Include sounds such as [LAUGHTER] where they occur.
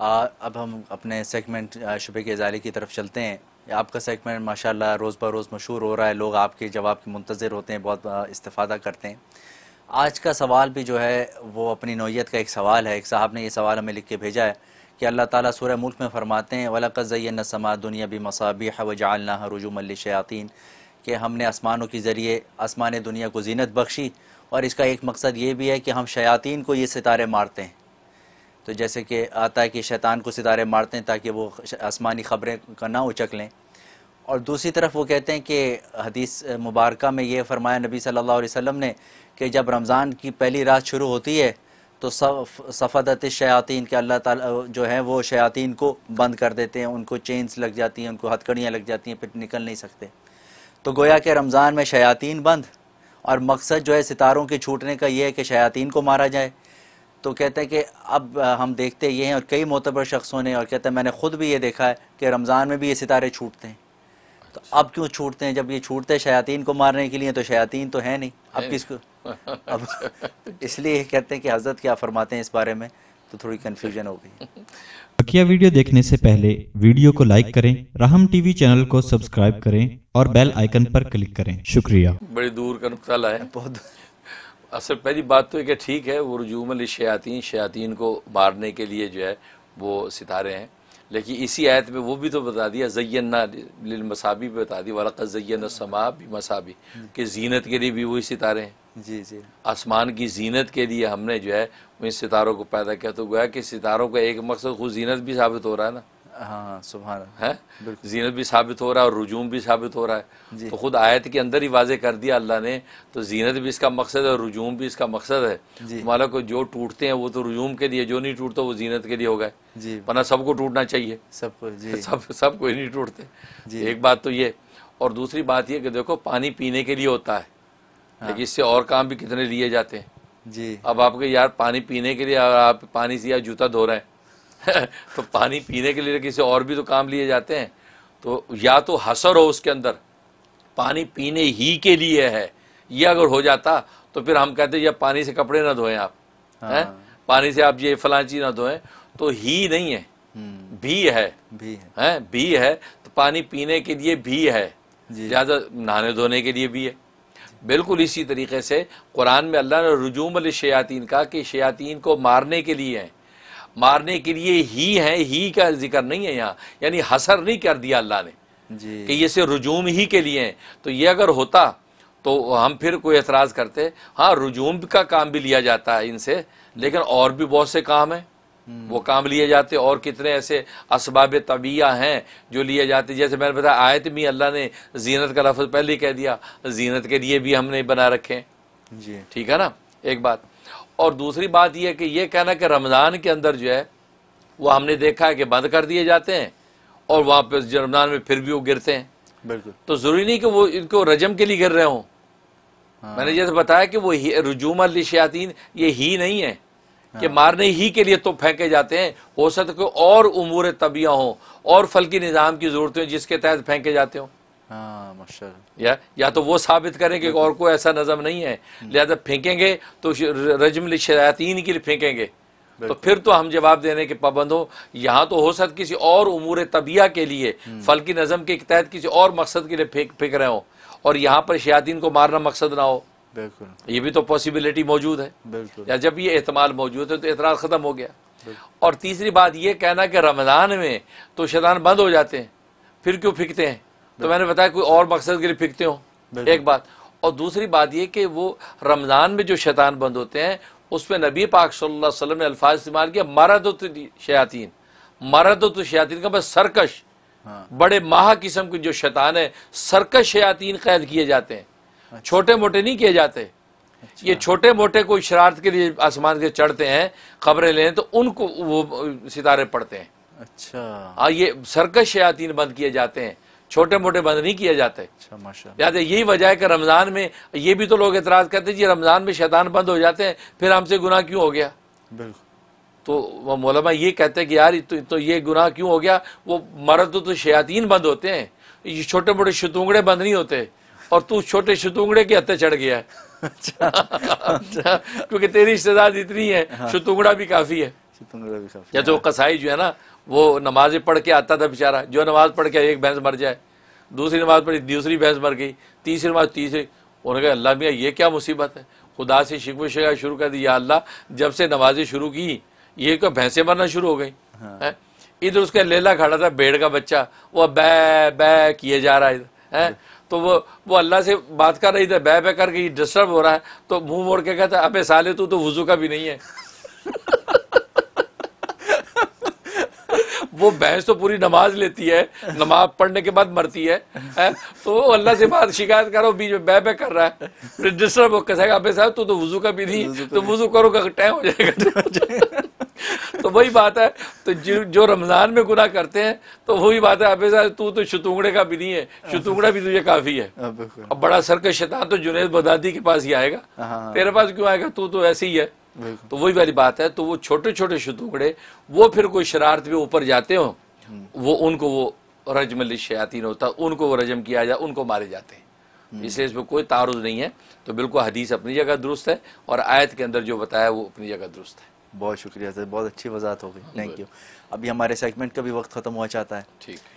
आ, अब हम अपने सेगमेंट शुबे के जाली की तरफ चलते हैं आपका सेगमेंट माशाल्लाह रोज़ बर रोज़ मशहूर हो रहा है लोग आपके जवाब के मुंतज़र होते हैं बहुत इस्तादा करते हैं आज का सवाल भी जो है वो अपनी नोयत का एक सवाल है एक साहब ने ये सवाल हमें लिख के भेजा है कि अल्लाह ताला सूरह मुल्क में फ़रमाते हैं वलकज़ैन समा दुनिया भी मसाबी है वजालना रजूमल शयातीन के हमने आसमानों के ज़रिए आसमान दुनिया को जीनत बख्शी और इसका एक मकसद ये भी है कि हम शयातीन को ये सितारे मारते हैं तो जैसे कि आता है कि शैतान को सितारे मारते हैं ताकि वो आसमानी ख़बरें का ना उचक लें और दूसरी तरफ वो कहते हैं कि हदीस मुबारक में ये फरमाया नबी सल्लल्लाहु अलैहि वसल्लम ने कि जब रमज़ान की पहली रात शुरू होती है तो सफ सफ़दत शयातीन के अल्लाह ताला जो है वो शयातीन को बंद कर देते हैं उनको चेंस लग जाती हैं उनको हथकड़ियाँ लग जाती हैं फिर निकल नहीं सकते तो गोया के रमज़ान में शयातीन बंद और मकसद जो है सितारों के छूटने का ये है कि शयातीन को मारा जाए तो कहते हैं कि अब हम देखते ये हैं और कई मोतबर शख्सों ने और कहते हैं मैंने ख़ुद भी ये देखा है कि रमज़ान में भी ये सितारे छूटते हैं तो अच्छा। अब क्यों छूटते हैं जब ये छूटते हैं शयातीन को मारने के लिए तो शयातीन तो है नहीं अब किसको अब [LAUGHS] इसलिए कहते हैं कि हजरत क्या फरमाते हैं इस बारे में तो थोड़ी कन्फ्यूजन हो गई [LAUGHS] बकिया वीडियो देखने से पहले वीडियो को लाइक करें राहम टीवी चैनल को सब्सक्राइब करें और बेल आइकन पर क्लिक करें शुक्रिया बड़ी दूर का नुकसान है बहुत असल पहली बात तो कि ठीक है वो रजूमल शयातीन शयातीन को मारने के लिए जो है वो सितारे हैं लेकिन इसी आयत में वो भी तो बता दिया जयन्ना मसाबी पे बता दी वाला जयन समा भी मसाबी कि जीनत के लिए भी वही सितारे हैं जी जी आसमान की जीनत के लिए हमने जो है उन सितारों को पैदा किया तो गोया कि सितारों का एक मकसद खुद जीनत भी साबित हो रहा है ना हाँ सुबह है जीनत भी साबित हो रहा है और रुजूम भी साबित हो रहा है तो खुद आयत के अंदर ही वाजे कर दिया अल्लाह ने तो जीनत भी इसका मकसद है और रुजूम भी इसका मकसद है हमारा तो को जो टूटते हैं वो तो रुजूम के लिए जो नहीं टूटता वो जीनत के लिए हो गए वरना सबको टूटना चाहिए सबको [LAUGHS] सब सब कोई नहीं टूटते एक बात तो ये और दूसरी बात यह कि देखो पानी पीने के लिए होता है हाँ। इससे और काम भी कितने लिए जाते हैं जी अब आपके यार पानी पीने के लिए आप पानी से या जूता धो रहे हैं [LAUGHS] तो पानी पीने के लिए किसी और भी तो काम लिए जाते हैं तो या तो हसर हो उसके अंदर पानी पीने ही के लिए है ये अगर हो जाता तो फिर हम कहते हैं पानी से कपड़े ना धोएं आप हाँ। पानी से आप ये फलांची ना धोएं तो ही नहीं है हम्म। भी है भी है, है भी है तो पानी पीने के लिए भी है ज़्यादा नहाने धोने के लिए भी है बिल्कुल इसी तरीके से कुरान में अल्लाह ने रुजूम शयातीन का कि शयातीन को मारने के लिए है मारने के लिए ही है ही का जिक्र नहीं है यहाँ यानी हसर नहीं कर दिया अल्लाह ने कि ये सिर्फ रुजूम ही के लिए हैं तो ये अगर होता तो हम फिर कोई एतराज़ करते हाँ रुजूम का काम भी लिया जाता है इनसे लेकिन और भी बहुत से काम हैं हम्म। वो काम लिए जाते और कितने ऐसे इसबाब तबिया हैं जो लिए जाते जैसे मैंने बताया आयत में अल्लाह ने जीनत का लफ्ज़ पहले ही कह दिया जीनत के लिए भी हमने बना रखे हैं जी ठीक है ना एक बात और दूसरी बात यह कि यह कहना कि रमज़ान के अंदर जो है वह हमने देखा है कि बंद कर दिए जाते हैं और वापस पर रमज़ान में फिर भी वो गिरते हैं बिल्कुल तो ज़रूरी नहीं कि वो इनको रजम के लिए गिर रहे हों हाँ। मैंने जैसे बताया कि वो रुजूम शातीन ये ही नहीं है कि हाँ। मारने ही के लिए तो फेंके जाते हैं हो सकता है और उमूर तबिया हों और फल के निज़ाम की ज़रूरत हो जिसके तहत फेंके जाते हों हाँ, या या तो वो साबित करें कि और कोई ऐसा नजम नहीं है हम्म। लिहाजा फेंकेंगे तो रजमल शयातीन के लिए फेंकेंगे तो फिर तो हम जवाब देने के पाबंद हो यहाँ तो हो सकता किसी और उमूर तबिया के लिए हम्म। फल की नज़म के तहत किसी और मकसद के लिए फेंक फेंक रहे हो और यहाँ पर शयातीन को मारना मकसद ना हो बिल्कुल ये भी तो पॉसिबिलिटी मौजूद है बिल्कुल या जब ये एहतमाल मौजूद है तो एतराज़ ख़त्म हो गया और तीसरी बात ये कहना कि रमज़ान में तो शैतान बंद हो जाते हैं फिर क्यों फेंकते हैं तो मैंने बताया कोई और मकसद के लिए फेंकते हो एक बात और दूसरी बात यह कि वो रमज़ान में जो शैतान बंद होते हैं उसमें नबी पाक सल्लाम ने अल्फाज इस्तेमाल किया मरद शयातीन मरद शयातीन का बस सरकश हाँ। बड़े माह किस्म के जो शैतान है सरकश शयातीन कैद किए जाते हैं अच्छा। छोटे मोटे नहीं किए जाते अच्छा। ये छोटे मोटे कोई शरारत के लिए आसमान के चढ़ते हैं खबरें लें तो उनको वो सितारे पड़ते हैं अच्छा हाँ ये सरकश शयातीन बंद किए जाते हैं छोटे मोटे बंद नहीं किए जाते अच्छा, याद है यही वजह है कि रमज़ान में ये भी तो लोग एतराज़ करते हैं जी रमज़ान में शैतान बंद हो जाते हैं फिर हमसे गुनाह क्यों हो गया तो वह मौलाना ये कहते हैं कि यार तो, तो ये गुनाह क्यों हो गया वो मर्द तो, तो शयातीन बंद होते हैं ये छोटे मोटे शतुंगड़े बंद नहीं होते और तू छोटे शतुंगड़े के हत्या चढ़ गया है [LAUGHS] अच्छा। [LAUGHS] क्योंकि तेरी रिश्तेदार इतनी है हाँ। शतुंगड़ा भी काफ़ी है पंगड़ा या जो कसाई जो है ना वो नमाज पढ़ के आता था बेचारा जो नमाज पढ़ के एक भैंस मर जाए दूसरी नमाज पढ़ी दूसरी भैंस मर गई तीसरी नमाज तीसरी उन्होंने कहा अल्लाह मियाँ ये क्या मुसीबत है खुदा से शिकव शिका शुरू कर दी या अल्लाह जब से नमाजें शुरू की ये क्या तो भैंसें मरना शुरू हो गई हाँ। इधर उसका लेला खड़ा था भेड़ का बच्चा वो बै बै किए जा रहा है इधर है तो वो वो अल्लाह से बात कर रही थे बै बै करके डिस्टर्ब हो रहा है तो मुंह मोड़ के कहता अबे साले तू तो वजू का भी नहीं है वो भैंस तो पूरी नमाज लेती है नमाज पढ़ने के बाद मरती है, है? तो अल्लाह से बात शिकायत करो बीच में बह बह कर रहा है डिस्टर्ब हो कहेगा अबे साहब तू तो वजू का भी नहीं तो, तो वजू करो का टाइम हो जाएगा तो वही बात है तो जो, जो रमज़ान में गुना करते हैं तो वही बात है अबे साहब तू तो शतुंगड़े का भी नहीं है हाँ। शतुंगड़ा भी तुझे काफ़ी है हाँ, अब बड़ा सरकश शैतान तो जुनेद बदादी के पास ही आएगा हाँ। तेरे पास क्यों आएगा तू तो ऐसे ही है तो वही वाली बात है तो वो छोटे छोटे शुतुकड़े वो फिर कोई शरारत भी ऊपर जाते हो वो उनको वो रजम शयातीन होता उनको वो रजम किया जाए उनको मारे जाते हैं इसलिए इसमें कोई तारुज नहीं है तो बिल्कुल हदीस अपनी जगह दुरुस्त है और आयत के अंदर जो बताया वो अपनी जगह दुरुस्त है बहुत शुक्रिया सर बहुत अच्छी वजह हो गई थैंक यू अभी हमारे सेगमेंट का भी वक्त ख़त्म हुआ चाहता है ठीक है